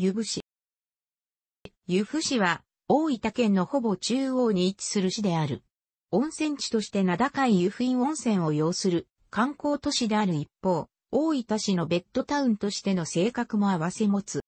湯布市。湯布市は、大分県のほぼ中央に位置する市である。温泉地として名高い湯布院温泉を要する観光都市である一方、大分市のベッドタウンとしての性格も合わせ持つ。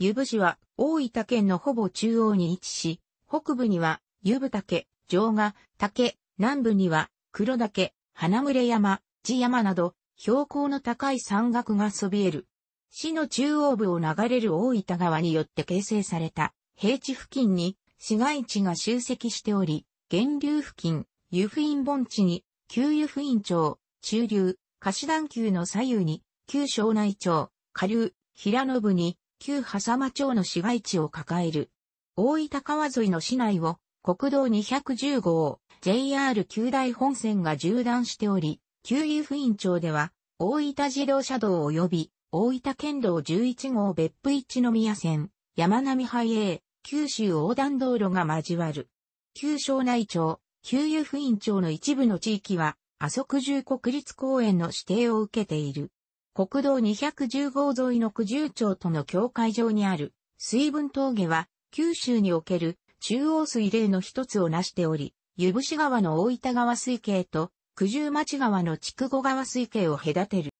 湯布市は大分県のほぼ中央に位置し、北部には湯布岳、城ヶ岳、南部には黒岳、花群山、地山など、標高の高い山岳がそびえる市の中央部を流れる大分川によって形成された平地付近に市街地が集積しており、源流付近、湯布院盆地に、旧湯布院町、中流、貸段丘の左右に、旧庄内町、下流、平野部に、旧狭間町の市街地を抱える。大分川沿いの市内を、国道210号、JR 九大本線が縦断しており、旧湯布院町では、大分自動車道及び大分県道11号別府一宮線、山並エー、九州横断道路が交わる。旧庄内町、旧湯布院町の一部の地域は、阿蘇十国立公園の指定を受けている。国道210号沿いの九十町との境界上にある水分峠は九州における中央水嶺の一つを成しており、湯伏川の大分川水系と九十町川の筑後川水系を隔てる。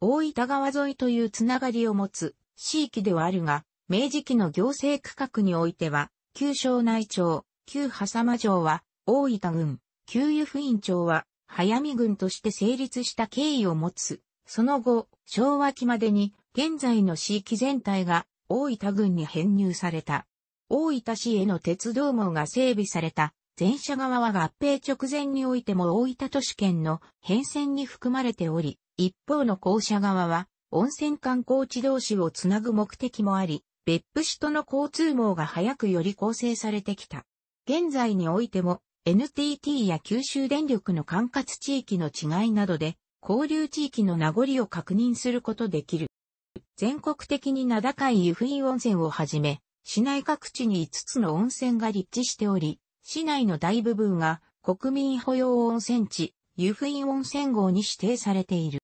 大分川沿いというつながりを持つ地域ではあるが、明治期の行政区画においては、旧庄内町、旧狭間城は大分郡、旧湯布院町は早見郡として成立した経緯を持つ。その後、昭和期までに現在の市域全体が大分郡に編入された。大分市への鉄道網が整備された前者側は合併直前においても大分都市圏の変遷に含まれており、一方の後者側は、温泉観光地同士をつなぐ目的もあり、別府市との交通網が早くより構成されてきた。現在においても、NTT や九州電力の管轄地域の違いなどで、交流地域の名残を確認することできる。全国的に名高い湯布院温泉をはじめ、市内各地に5つの温泉が立地しており、市内の大部分が国民保養温泉地、湯布院温泉郷に指定されている。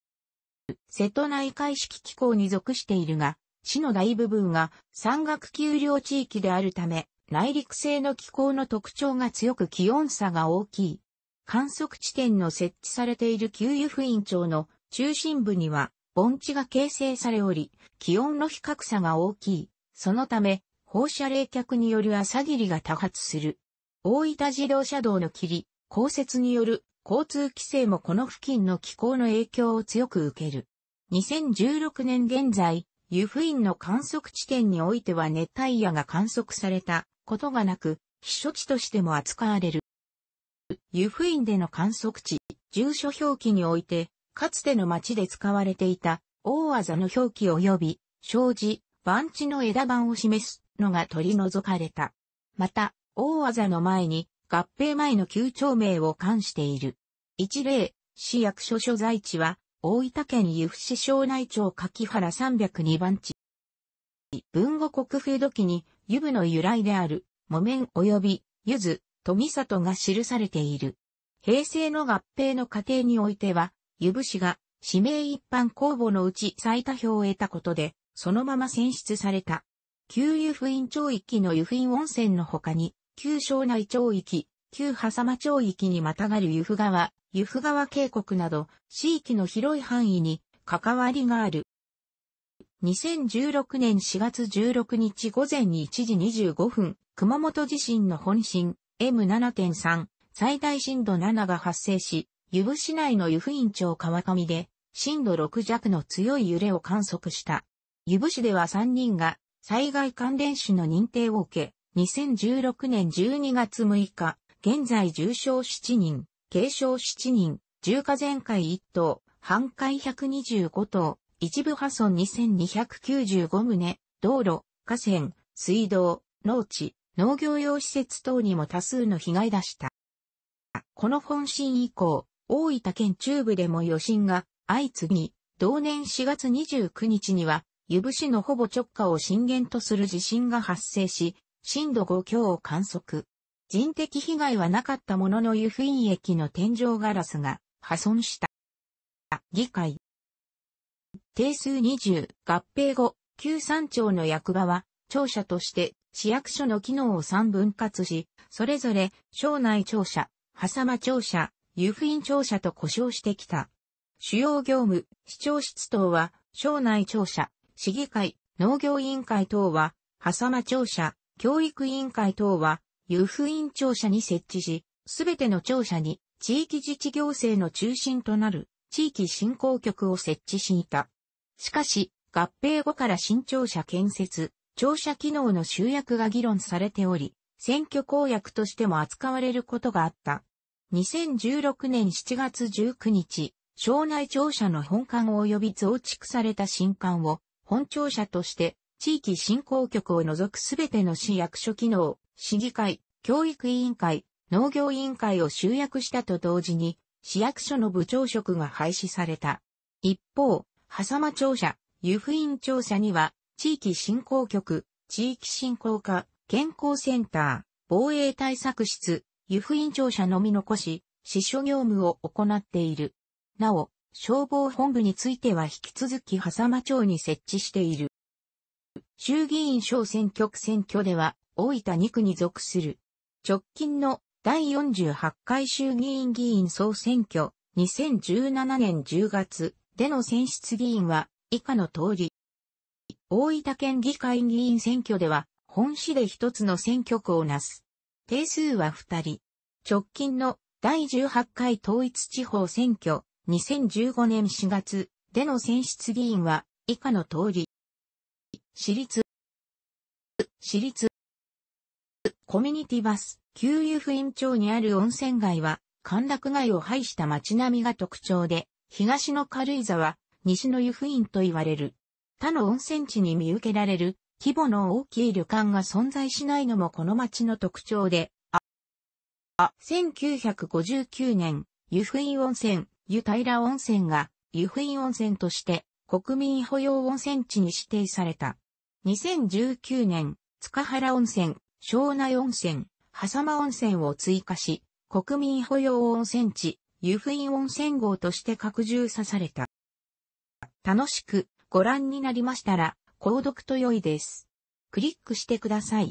瀬戸内海式機構に属しているが、市の大部分が山岳丘陵地域であるため、内陸性の気候の特徴が強く気温差が大きい。観測地点の設置されている旧湯布院町の中心部には盆地が形成されおり、気温の比較差が大きい。そのため、放射冷却による朝霧が多発する。大分自動車道の霧、降雪による交通規制もこの付近の気候の影響を強く受ける。2016年現在、湯布院の観測地点においては熱帯夜が観測されたことがなく、避暑地としても扱われる。湯布院での観測地、住所表記において、かつての町で使われていた大技の表記及び、障子、番地の枝番を示すのが取り除かれた。また、大技の前に合併前の旧町名を冠している。一例、市役所所在地は大分県由布市庄内町柿原302番地。文後国風土記に湯布の由来である木綿及びゆず、富里が記されている。平成の合併の過程においては、湯布市が指名一般公募のうち最多票を得たことで、そのまま選出された。旧湯布院町域の湯布院温泉の他に、旧庄内町域、旧波佐間町域にまたがる湯布川、由布川渓谷など、地域の広い範囲に関わりがある。2016年4月16日午前1時25分、熊本地震の本震 M7.3 最大震度7が発生し、湯布市内の湯布院町川上で震度6弱の強い揺れを観測した。湯布市では3人が災害関連死の認定を受け、2016年12月6日、現在重症7人、軽症7人、重火全壊1頭、半壊125頭、一部破損2295棟、道路、河川、水道、農地、農業用施設等にも多数の被害出した。この本震以降、大分県中部でも余震が相次ぎ、同年4月29日には、湯布市のほぼ直下を震源とする地震が発生し、震度5強を観測。人的被害はなかったものの湯布院駅の天井ガラスが破損した。議会。定数20合併後、旧三町の役場は、庁舎として市役所の機能を3分割し、それぞれ省内庁舎、狭間庁舎、湯布院庁舎と呼称してきた。主要業務、市長室等は、省内庁舎、市議会、農業委員会等は、狭間庁舎、教育委員会等は、遊夫院庁舎に設置し、すべての庁舎に地域自治行政の中心となる地域振興局を設置していた。しかし、合併後から新庁舎建設、庁舎機能の集約が議論されており、選挙公約としても扱われることがあった。2016年7月19日、省内庁舎の本館及び増築された新館を本庁舎として地域振興局を除くすべての市役所機能、市議会、教育委員会、農業委員会を集約したと同時に、市役所の部長職が廃止された。一方、狭間庁舎、湯布院庁舎には、地域振興局、地域振興課、健康センター、防衛対策室、湯布院庁舎のみ残し、支所業務を行っている。なお、消防本部については引き続き狭間町に設置している。衆議院小選挙区選挙では、大分2区に属する。直近の第48回衆議院議員総選挙、2017年10月での選出議員は、以下の通り。大分県議会議員選挙では、本市で一つの選挙区をなす。定数は二人。直近の第18回統一地方選挙、2015年4月での選出議員は、以下の通り。私立、私立、コミュニティバス、旧湯布院町にある温泉街は、歓楽街を排した街並みが特徴で、東の軽井沢、西の湯布院と言われる。他の温泉地に見受けられる、規模の大きい旅館が存在しないのもこの街の特徴で、あ、1959年、湯布院温泉、湯平温泉が、湯布院温泉として、国民保養温泉地に指定された。2019年、塚原温泉、庄内温泉、狭間温泉を追加し、国民保養温泉地、湯布院温泉号として拡充さされた。楽しくご覧になりましたら、購読と良いです。クリックしてください。